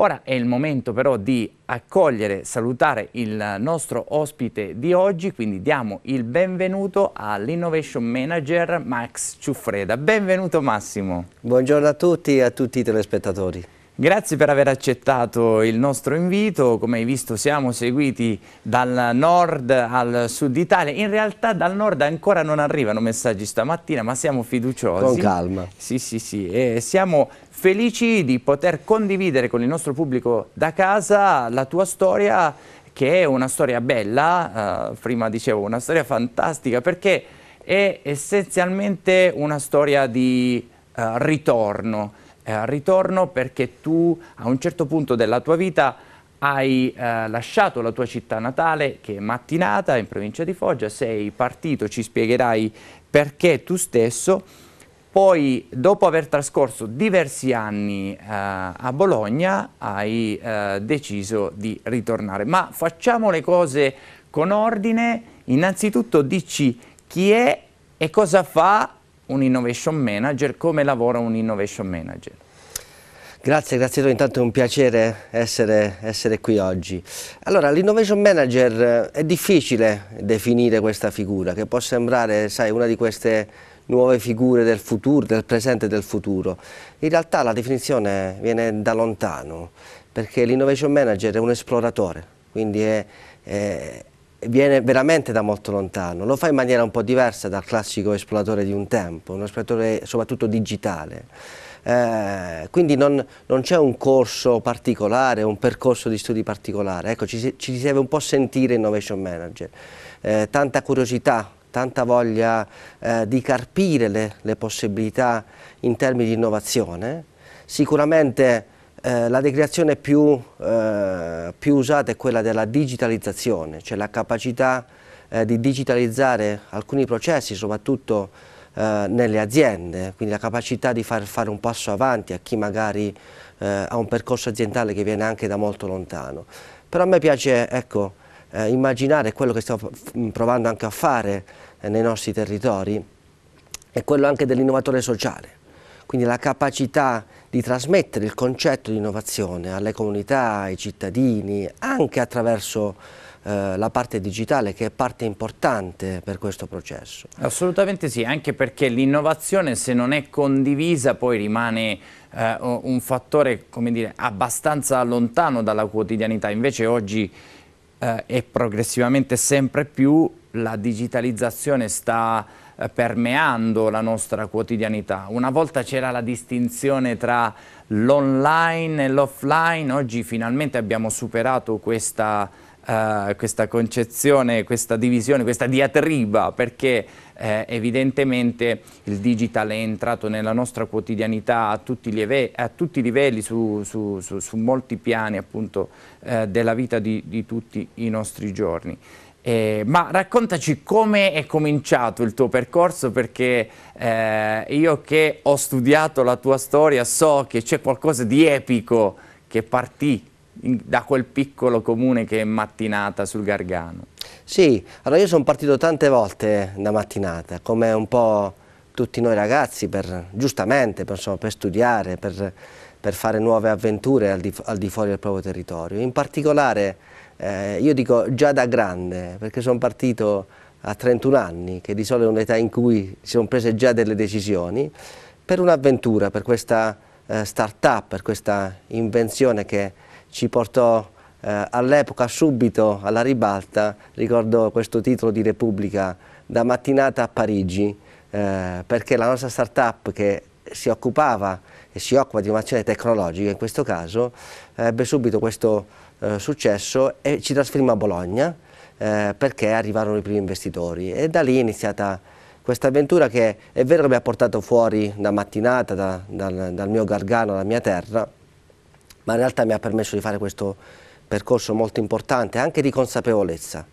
Ora è il momento però di accogliere, salutare il nostro ospite di oggi, quindi diamo il benvenuto all'Innovation Manager Max Ciuffreda. Benvenuto Massimo. Buongiorno a tutti e a tutti i telespettatori. Grazie per aver accettato il nostro invito, come hai visto siamo seguiti dal nord al sud Italia, in realtà dal nord ancora non arrivano messaggi stamattina ma siamo fiduciosi. Con calma. Sì sì sì, e siamo felici di poter condividere con il nostro pubblico da casa la tua storia che è una storia bella, eh, prima dicevo una storia fantastica perché è essenzialmente una storia di eh, ritorno, eh, ritorno perché tu a un certo punto della tua vita hai eh, lasciato la tua città natale che è mattinata in provincia di Foggia, sei partito, ci spiegherai perché tu stesso poi, dopo aver trascorso diversi anni eh, a Bologna, hai eh, deciso di ritornare. Ma facciamo le cose con ordine. Innanzitutto dici chi è e cosa fa un innovation manager, come lavora un innovation manager. Grazie, grazie a te, intanto è un piacere essere, essere qui oggi. Allora, l'innovation manager eh, è difficile definire questa figura, che può sembrare, sai, una di queste nuove figure del futuro, del presente e del futuro. In realtà la definizione viene da lontano, perché l'innovation manager è un esploratore, quindi è, è, viene veramente da molto lontano, lo fa in maniera un po' diversa dal classico esploratore di un tempo, un esploratore soprattutto digitale. Eh, quindi non, non c'è un corso particolare, un percorso di studi particolare, ecco, ci, ci si deve un po' sentire innovation manager, eh, tanta curiosità tanta voglia eh, di carpire le, le, possibilità in termini di innovazione. Sicuramente eh, la decreazione più, eh, più, usata è quella della digitalizzazione, cioè la capacità eh, di digitalizzare alcuni processi, soprattutto eh, nelle aziende, quindi la capacità di far fare un passo avanti a chi magari eh, ha un percorso aziendale che viene anche da molto lontano. Però a me piace, ecco, eh, immaginare quello che stiamo provando anche a fare eh, nei nostri territori, è quello anche dell'innovatore sociale, quindi la capacità di trasmettere il concetto di innovazione alle comunità, ai cittadini, anche attraverso eh, la parte digitale che è parte importante per questo processo. Assolutamente sì, anche perché l'innovazione se non è condivisa poi rimane eh, un fattore dire, abbastanza lontano dalla quotidianità, invece oggi eh, e progressivamente sempre più la digitalizzazione sta eh, permeando la nostra quotidianità. Una volta c'era la distinzione tra l'online e l'offline, oggi finalmente abbiamo superato questa eh, questa concezione, questa divisione, questa diatriba, perché eh, evidentemente il digital è entrato nella nostra quotidianità a tutti i, a tutti i livelli, su, su, su, su, molti piani appunto eh, della vita di, di tutti i nostri giorni. Eh, ma raccontaci come è cominciato il tuo percorso perché eh, io che ho studiato la tua storia so che c'è qualcosa di epico che partì da quel piccolo comune che è mattinata sul Gargano? Sì, allora io sono partito tante volte eh, da mattinata, come un po' tutti noi ragazzi, per, giustamente per, insomma, per studiare, per, per, fare nuove avventure al di, al di, fuori del proprio territorio. In particolare, eh, io dico già da grande, perché sono partito a 31 anni, che di solito è un'età in cui si sono prese già delle decisioni, per un'avventura, per questa eh, start-up, per questa invenzione che ci portò eh, all'epoca subito alla ribalta, ricordo questo titolo di Repubblica, da mattinata a Parigi, eh, perché la nostra startup che si occupava e si occupa di innovazione tecnologica in questo caso, ebbe subito questo eh, successo e ci trasferimmo a Bologna eh, perché arrivarono i primi investitori e da lì è iniziata questa avventura che è vero che mi ha portato fuori da mattinata, da, dal, dal mio gargano, dalla mia terra, ma in realtà mi ha permesso di fare questo percorso molto importante, anche di consapevolezza,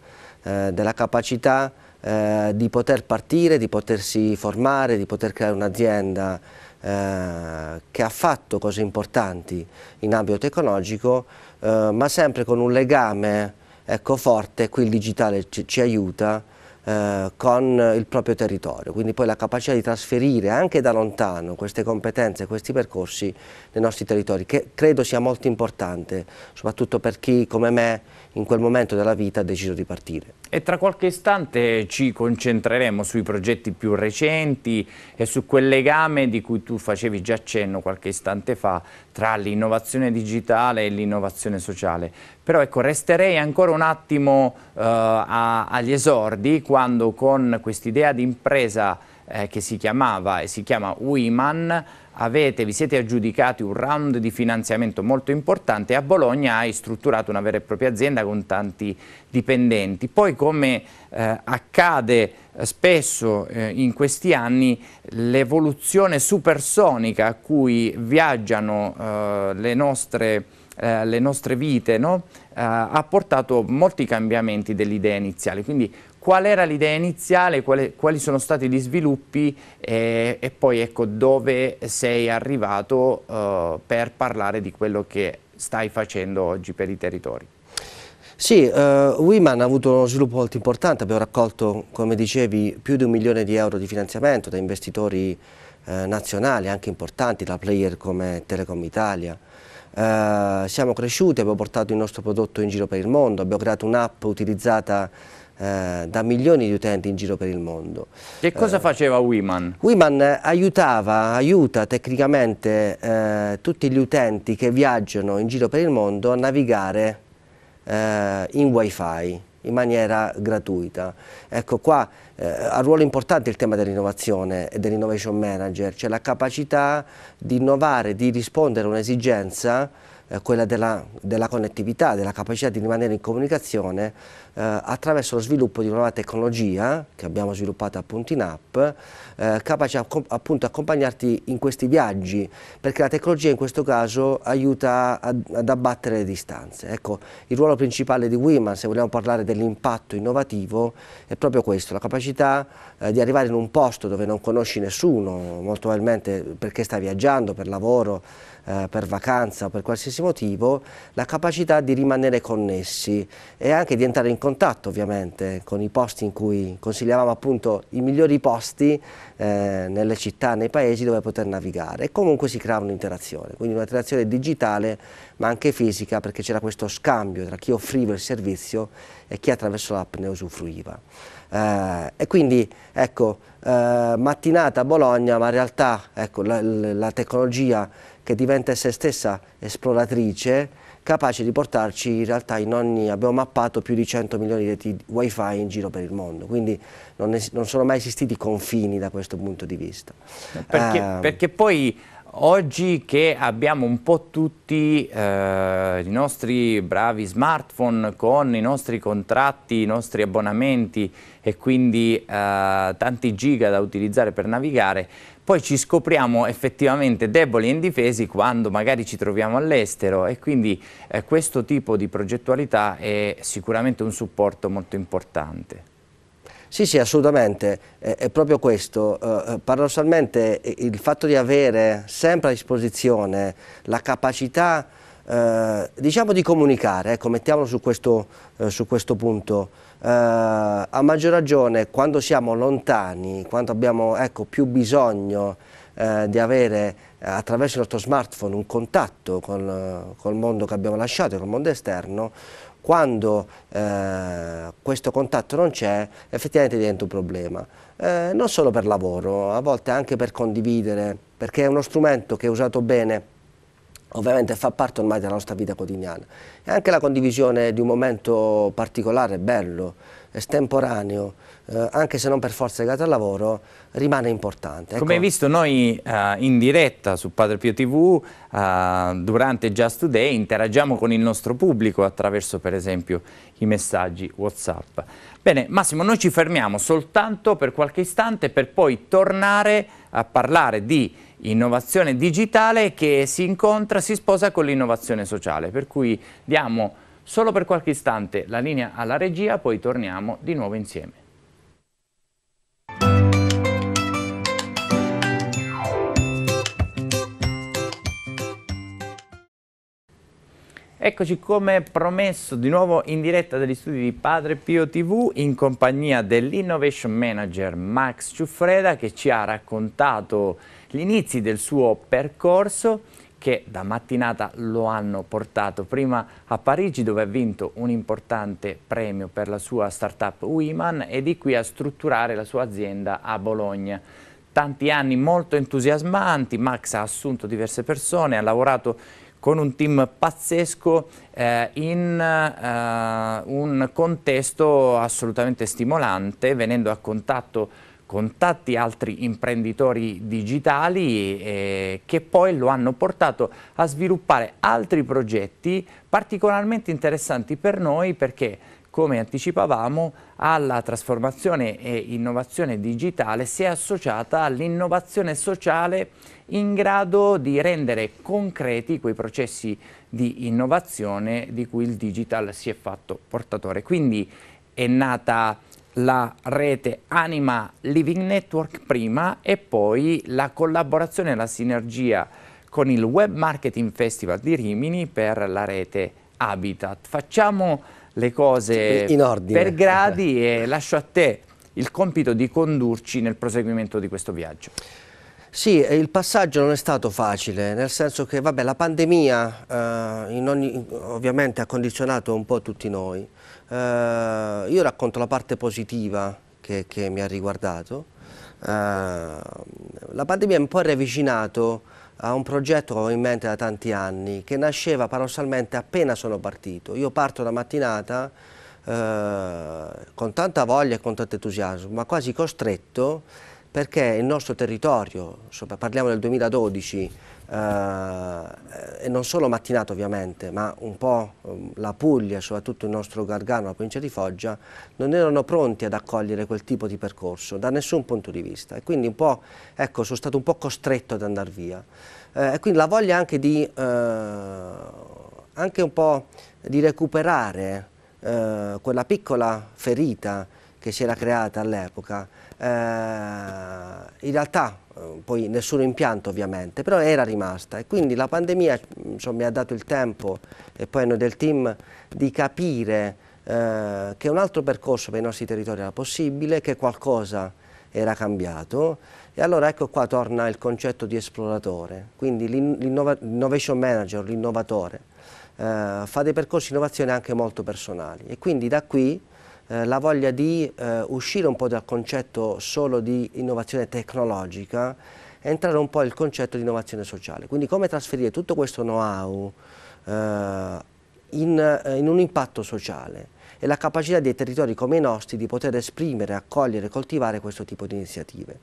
eh, della capacità eh, di poter partire, di potersi formare, di poter creare un'azienda eh, che ha fatto cose importanti in ambito tecnologico, eh, ma sempre con un legame ecco, forte, qui il digitale ci, ci aiuta, eh, con il proprio territorio, quindi poi la capacità di trasferire anche da lontano queste competenze, questi percorsi nei nostri territori, che credo sia molto importante, soprattutto per chi come me in quel momento della vita ha deciso di partire. E tra qualche istante ci concentreremo sui progetti più recenti e su quel legame di cui tu facevi già accenno qualche istante fa tra l'innovazione digitale e l'innovazione sociale. Però ecco, resterei ancora un attimo eh, a, agli esordi quando con quest'idea di impresa eh, che si chiamava e si chiama WIMAN Avete, vi siete aggiudicati un round di finanziamento molto importante e a Bologna hai strutturato una vera e propria azienda con tanti dipendenti. Poi come eh, accade eh, spesso eh, in questi anni l'evoluzione supersonica a cui viaggiano eh, le nostre eh, le nostre vite no? eh, ha portato molti cambiamenti dell'idea iniziale, quindi qual era l'idea iniziale, quali, quali, sono stati gli sviluppi e, eh, e poi ecco dove sei arrivato uh, per parlare di quello che stai facendo oggi per i territori. Sì, uh, Wiman ha avuto uno sviluppo molto importante, abbiamo raccolto, come dicevi, più di un milione di euro di finanziamento da investitori eh, nazionali, anche importanti, da player come Telecom Italia. Uh, siamo cresciuti, abbiamo portato il nostro prodotto in giro per il mondo, abbiamo creato un'app utilizzata eh, da milioni di utenti in giro per il mondo. Che cosa eh, faceva Wiman? Wiman aiutava, aiuta tecnicamente eh, tutti gli utenti che viaggiano in giro per il mondo a navigare eh, in wifi in maniera gratuita. Ecco qua eh, ha ruolo importante il tema dell'innovazione e dell'innovation manager, cioè la capacità di innovare, di rispondere a un'esigenza, eh, quella della, della connettività, della capacità di rimanere in comunicazione eh, attraverso lo sviluppo di una nuova tecnologia che abbiamo sviluppato appunto in app, eh, capace appunto di accompagnarti in questi viaggi, perché la tecnologia in questo caso aiuta ad, ad abbattere le distanze. Ecco, il ruolo principale di Wiman, se vogliamo parlare dell'impatto innovativo, è proprio questo, la capacità eh, di arrivare in un posto dove non conosci nessuno, molto probabilmente perché stai viaggiando, per lavoro, per vacanza o per qualsiasi motivo, la capacità di rimanere connessi e anche di entrare in contatto ovviamente con i posti in cui consigliavamo appunto i migliori posti eh, nelle città, nei paesi dove poter navigare e comunque si creava un'interazione, quindi un'interazione digitale ma anche fisica perché c'era questo scambio tra chi offriva il servizio e chi attraverso l'app ne usufruiva. Eh, e quindi ecco, eh, mattinata a Bologna, ma in realtà ecco, la, la tecnologia che diventa se stessa esploratrice capace di portarci in realtà in ogni, abbiamo mappato più di 100 milioni di reti wifi in giro per il mondo, quindi non, es, non sono mai esistiti confini da questo punto di vista. Perché, eh, perché poi oggi che abbiamo un po' tutti eh, i nostri bravi smartphone con i nostri contratti, i nostri abbonamenti e quindi eh, tanti giga da utilizzare per navigare, poi ci scopriamo effettivamente deboli e indifesi quando magari ci troviamo all'estero e quindi eh, questo tipo di progettualità è sicuramente un supporto molto importante. Sì, sì, assolutamente, è, è proprio questo. Eh, eh paradossalmente il fatto di avere sempre a disposizione la capacità eh, diciamo di comunicare, ecco, mettiamolo su questo, eh, su questo punto, eh, a maggior ragione quando siamo lontani, quando abbiamo ecco, più bisogno eh, di avere eh, attraverso il nostro smartphone un contatto col, eh, col mondo che abbiamo lasciato, col mondo esterno, quando eh, questo contatto non c'è effettivamente diventa un problema. Eh, non solo per lavoro, a volte anche per condividere, perché è uno strumento che è usato bene ovviamente fa parte ormai della nostra vita quotidiana. E anche la condivisione di un momento particolare, bello, estemporaneo, eh, anche se non per forza legato al lavoro, rimane importante. Ecco. Come hai visto noi eh, in diretta su Padre Pio TV, eh, durante Just Today interagiamo con il nostro pubblico attraverso per esempio i messaggi Whatsapp. Bene, Massimo, noi ci fermiamo soltanto per qualche istante per poi tornare a parlare di innovazione digitale che si incontra, si sposa con l'innovazione sociale, per cui diamo Solo per qualche istante la linea alla regia, poi torniamo di nuovo insieme. Eccoci come promesso di nuovo in diretta dagli studi di Padre Pio TV in compagnia dell'innovation manager Max Ciuffreda che ci ha raccontato gli inizi del suo percorso che da mattinata lo hanno portato prima a Parigi dove ha vinto un importante premio per la sua startup Wiman e di qui a strutturare la sua azienda a Bologna. Tanti anni molto entusiasmanti, Max ha assunto diverse persone, ha lavorato con un team pazzesco eh, in eh, un contesto assolutamente stimolante, venendo a contatto con contatti altri imprenditori digitali eh, che poi lo hanno portato a sviluppare altri progetti particolarmente interessanti per noi perché come anticipavamo alla trasformazione e innovazione digitale si è associata all'innovazione sociale in grado di rendere concreti quei processi di innovazione di cui il digital si è fatto portatore. Quindi è nata la rete Anima Living Network prima e poi la collaborazione e la sinergia con il Web Marketing Festival di Rimini per la rete Habitat. Facciamo le cose per gradi e lascio a te il compito di condurci nel proseguimento di questo viaggio. Sì, il passaggio non è stato facile, nel senso che vabbè, la pandemia eh, ogni, ovviamente ha condizionato un po' tutti noi. Eh, io racconto la parte positiva che, che mi ha riguardato. Eh, la pandemia mi ha un po' riavvicinato a un progetto che avevo in mente da tanti anni, che nasceva paradossalmente appena sono partito. Io parto la mattinata eh, con tanta voglia e con tanto entusiasmo, ma quasi costretto perché il nostro territorio, parliamo del 2012, eh, e non solo mattinato ovviamente, ma un po' ehm, la Puglia, soprattutto il nostro Gargano, la provincia di Foggia, non erano pronti ad accogliere quel tipo di percorso da nessun punto di vista e quindi un po', ecco, sono stato un po' costretto ad andare via. Eh, e quindi la voglia anche di, eh, anche un po' di recuperare quella piccola ferita che si era creata all'epoca eh, in realtà eh, poi nessuno impianto ovviamente, però era rimasta e quindi la pandemia insomma, mi ha dato il tempo e poi noi del team di capire eh, che un altro percorso per i nostri territori era possibile, che qualcosa era cambiato e allora ecco qua torna il concetto di esploratore, quindi l'innovation manager, l'innovatore, eh, fa dei percorsi di innovazione anche molto personali e quindi da qui eh, la voglia di eh, uscire un po' dal concetto solo di innovazione tecnologica e entrare un po' nel concetto di innovazione sociale. Quindi come trasferire tutto questo know-how eh, in, eh, in un impatto sociale e la capacità dei territori come i nostri di poter esprimere, accogliere e coltivare questo tipo di iniziative.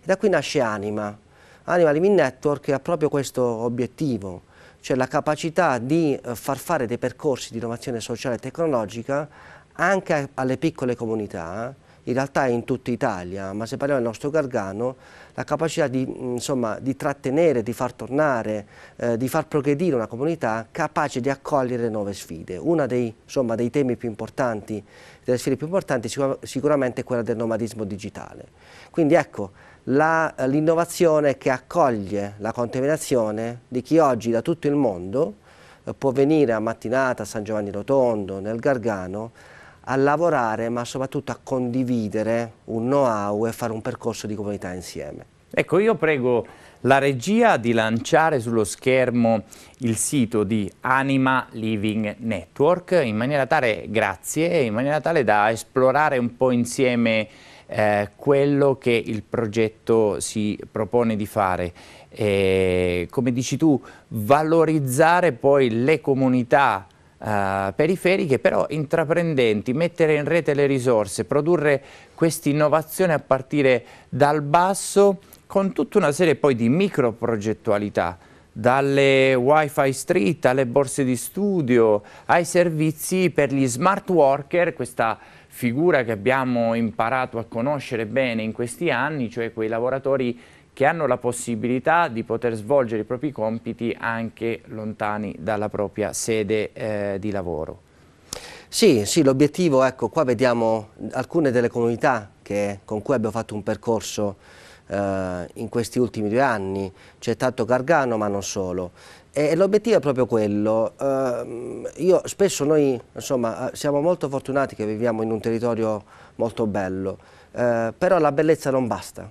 E da qui nasce Anima. Anima Living Network ha proprio questo obiettivo, cioè la capacità di eh, far fare dei percorsi di innovazione sociale e tecnologica anche alle piccole comunità, in realtà in tutta Italia, ma se parliamo del nostro Gargano, la capacità di, mm, insomma, di trattenere, di far tornare, eh, di far progredire una comunità capace di accogliere nuove sfide. Uno dei, insomma, dei temi più importanti, delle sfide più importanti sicur sicuramente è quella del nomadismo digitale. Quindi ecco, l'innovazione che accoglie la contaminazione di chi oggi da tutto il mondo eh, può venire a Mattinata, a San Giovanni Rotondo, nel Gargano, a lavorare ma soprattutto a condividere un know-how e fare un percorso di comunità insieme. Ecco, io prego la regia di lanciare sullo schermo il sito di Anima Living Network in maniera tale, grazie, in maniera tale da esplorare un po' insieme eh, quello che il progetto si propone di fare. E, come dici tu, valorizzare poi le comunità eh, periferiche, però intraprendenti, mettere in rete le risorse, produrre questa innovazione a partire dal basso con tutta una serie poi di microprogettualità dalle wifi street alle borse di studio ai servizi per gli smart worker, questa figura che abbiamo imparato a conoscere bene in questi anni, cioè quei lavoratori che hanno la possibilità di poter svolgere i propri compiti anche lontani dalla propria sede eh, di lavoro. Sì, sì l'obiettivo, ecco, qua vediamo alcune delle comunità che, con cui abbiamo fatto un percorso eh, in questi ultimi due anni, c'è tanto Gargano ma non solo, e l'obiettivo è proprio quello, eh, io, spesso noi insomma, eh, siamo molto fortunati che viviamo in un territorio molto bello, eh, però la bellezza non basta,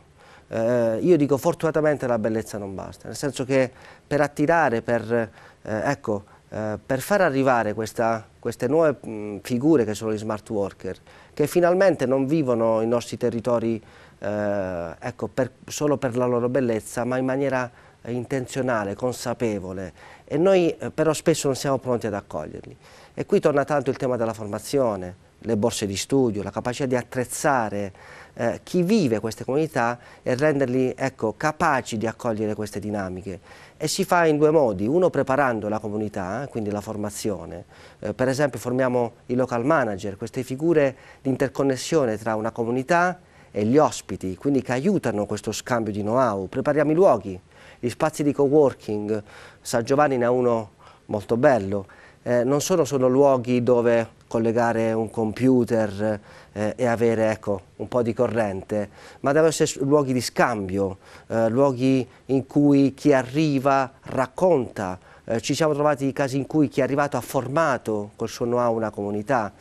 eh, io dico fortunatamente la bellezza non basta, nel senso che per attirare, per, eh, ecco, eh, per far arrivare questa, queste nuove mh, mm, figure che sono gli smart worker, che finalmente non vivono i nostri territori eh, ecco, per, solo per la loro bellezza, ma in maniera intenzionale, consapevole e noi eh, però spesso non siamo pronti ad accoglierli. E qui torna tanto il tema della formazione, le borse di studio, la capacità di attrezzare eh, chi vive queste comunità e renderli ecco, capaci di accogliere queste dinamiche. E si fa in due modi, uno preparando la comunità, eh, quindi la formazione, eh, per esempio formiamo i local manager, queste figure di interconnessione tra una comunità e gli ospiti, quindi che aiutano questo scambio di know-how, prepariamo i luoghi, gli spazi di co-working, San Giovanni ne ha uno molto bello, eh, non sono solo luoghi dove collegare un computer eh, e avere ecco, un po' di corrente, ma devono essere luoghi di scambio, eh, luoghi in cui chi arriva racconta. Eh, ci siamo trovati i casi in cui chi è arrivato ha formato col suo know-how una comunità.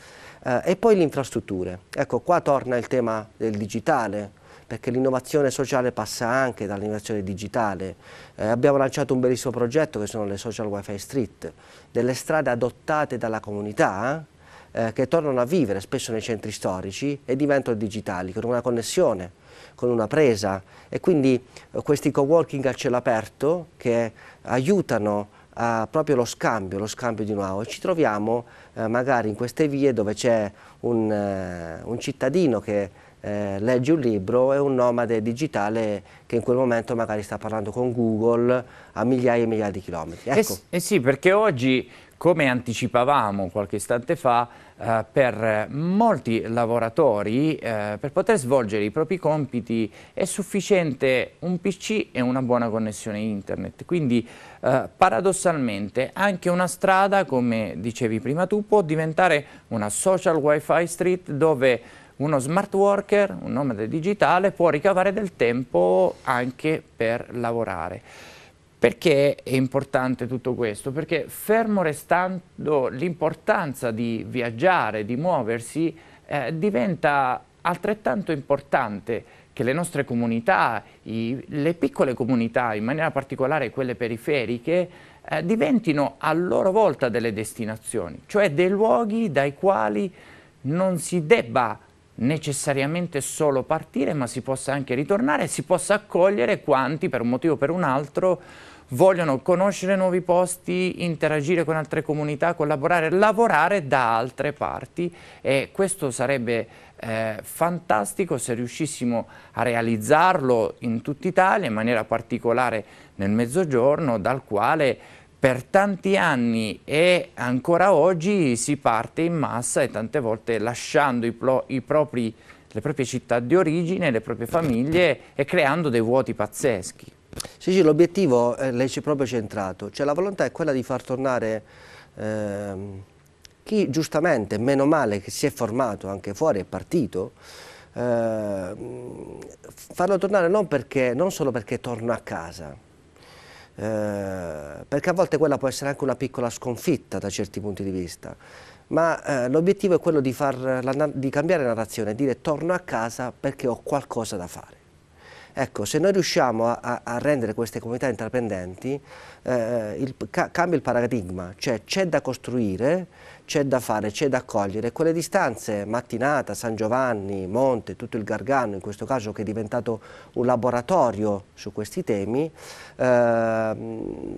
Eh, e poi le infrastrutture. Ecco, qua torna il tema del digitale, perché l'innovazione sociale passa anche dall'innovazione digitale. Eh, abbiamo lanciato un bellissimo progetto che sono le social wifi street, delle strade adottate dalla comunità eh, che tornano a vivere spesso nei centri storici e diventano digitali, con una connessione, con una presa e quindi eh, questi co-working a cielo aperto che aiutano a proprio lo scambio, lo scambio di know-how e ci troviamo eh, magari in queste vie dove c'è un, eh, un cittadino che eh, legge un libro e un nomade digitale che in quel momento magari sta parlando con Google a migliaia e migliaia di chilometri. Eh ecco. Eh, eh sì, perché oggi come anticipavamo qualche istante fa, eh, per molti lavoratori, eh, per poter svolgere i propri compiti è sufficiente un PC e una buona connessione internet. Quindi eh, paradossalmente anche una strada, come dicevi prima tu, può diventare una social wifi street dove uno smart worker, un nomade digitale, può ricavare del tempo anche per lavorare. Perché è importante tutto questo? Perché fermo restando l'importanza di viaggiare, di muoversi, eh, diventa altrettanto importante che le nostre comunità, i, le piccole comunità, in maniera particolare quelle periferiche, eh, diventino a loro volta delle destinazioni, cioè dei luoghi dai quali non si debba necessariamente solo partire, ma si possa anche ritornare, e si possa accogliere quanti, per un motivo o per un altro, vogliono conoscere nuovi posti, interagire con altre comunità, collaborare, lavorare da altre parti e questo sarebbe eh, fantastico se riuscissimo a realizzarlo in tutta Italia, in maniera particolare nel mezzogiorno, dal quale per tanti anni e ancora oggi si parte in massa e tante volte lasciando i, i propri, le proprie città di origine, le proprie famiglie e creando dei vuoti pazzeschi. Sì, sì, l'obiettivo eh, lei ci proprio centrato, cioè la volontà è quella di far tornare eh, chi giustamente, meno male che si è formato anche fuori, è partito, eh, farlo tornare non, perché, non solo perché torna a casa, eh, perché a volte quella può essere anche una piccola sconfitta da certi punti di vista, ma eh, l'obiettivo è quello di, far, di cambiare narrazione, dire torno a casa perché ho qualcosa da fare. Ecco, se noi riusciamo a, a rendere queste comunità intraprendenti, eh, il, ca cambia il paradigma, cioè c'è da costruire, c'è da fare, c'è da accogliere. Quelle distanze, Mattinata, San Giovanni, Monte, tutto il Gargano, in questo caso che è diventato un laboratorio su questi temi, eh,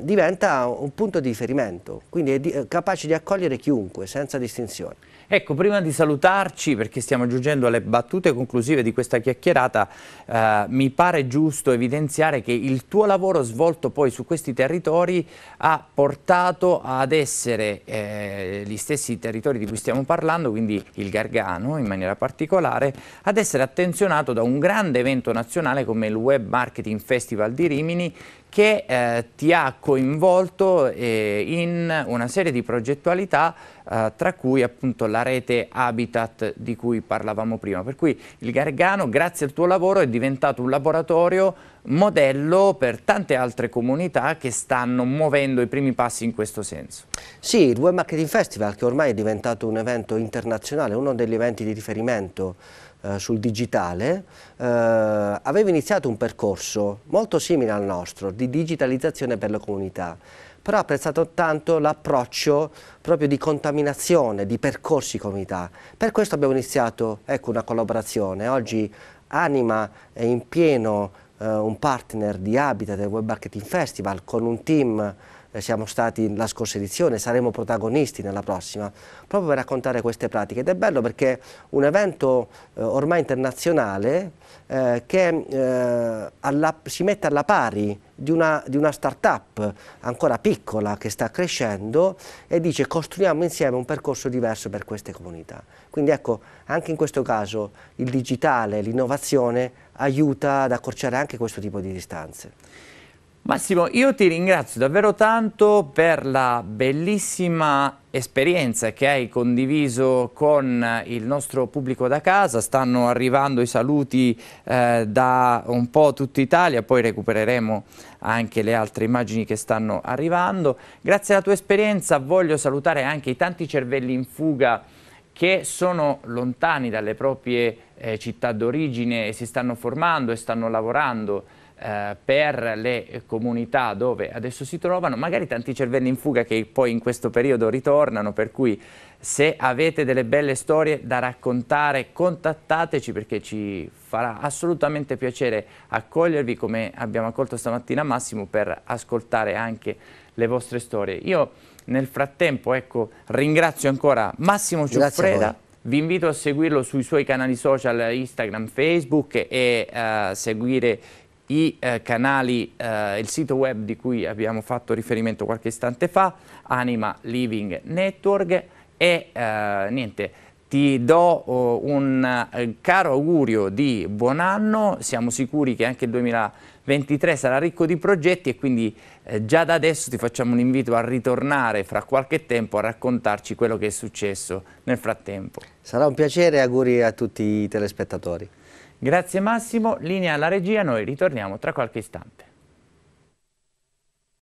diventa un punto di riferimento, quindi è di eh, capace di accogliere chiunque, senza distinzione. Ecco, prima di salutarci, perché stiamo giungendo alle battute conclusive di questa chiacchierata, eh, mi pare giusto evidenziare che il tuo lavoro svolto poi su questi territori ha portato ad essere eh, gli stessi territori di cui stiamo parlando, quindi il Gargano in maniera particolare, ad essere attenzionato da un grande evento nazionale come il Web Marketing Festival di Rimini, che eh, ti ha coinvolto eh, in una serie di progettualità eh, tra cui appunto la rete Habitat di cui parlavamo prima. Per cui il Gargano grazie al tuo lavoro è diventato un laboratorio modello per tante altre comunità che stanno muovendo i primi passi in questo senso. Sì, il Web Marketing Festival che ormai è diventato un evento internazionale, uno degli eventi di riferimento eh, sul digitale, eh, aveva iniziato un percorso molto simile al nostro di digitalizzazione per la comunità però ha apprezzato tanto l'approccio proprio di contaminazione, di percorsi comunità. Per questo abbiamo iniziato ecco, una collaborazione. Oggi Anima è in pieno eh, un partner di Habitat del Web Marketing Festival con un team eh, siamo stati nella scorsa edizione, saremo protagonisti nella prossima, proprio per raccontare queste pratiche. Ed è bello perché un evento eh, ormai internazionale eh, che eh, alla, si mette alla pari di una, di una start-up ancora piccola che sta crescendo e dice costruiamo insieme un percorso diverso per queste comunità. Quindi ecco, anche in questo caso il digitale, l'innovazione aiuta ad accorciare anche questo tipo di distanze. Massimo, io ti ringrazio davvero tanto per la bellissima esperienza che hai condiviso con il nostro pubblico da casa. Stanno arrivando i saluti eh, da un po' tutta Italia, poi recupereremo anche le altre immagini che stanno arrivando. Grazie alla tua esperienza voglio salutare anche i tanti cervelli in fuga che sono lontani dalle proprie eh, città d'origine e si stanno formando e stanno lavorando eh, per le comunità dove adesso si trovano, magari tanti cervelli in fuga che poi in questo periodo ritornano, per cui se avete delle belle storie da raccontare contattateci perché ci farà assolutamente piacere accogliervi come abbiamo accolto stamattina Massimo per ascoltare anche le vostre storie. Io nel frattempo ecco, ringrazio ancora Massimo Ciuffreda. Vi invito a seguirlo sui suoi canali social Instagram, Facebook e a eh, seguire i eh, canali, eh, il sito web di cui abbiamo fatto riferimento qualche istante fa, Anima Living Network e eh, niente, ti do oh, un eh, caro augurio di buon anno, siamo sicuri che anche il 2023 sarà ricco di progetti e quindi eh, già da adesso ti facciamo un invito a ritornare fra qualche tempo a raccontarci quello che è successo nel frattempo. Sarà un piacere, e auguri a tutti i telespettatori. Grazie Massimo, linea alla regia, noi ritorniamo tra qualche istante.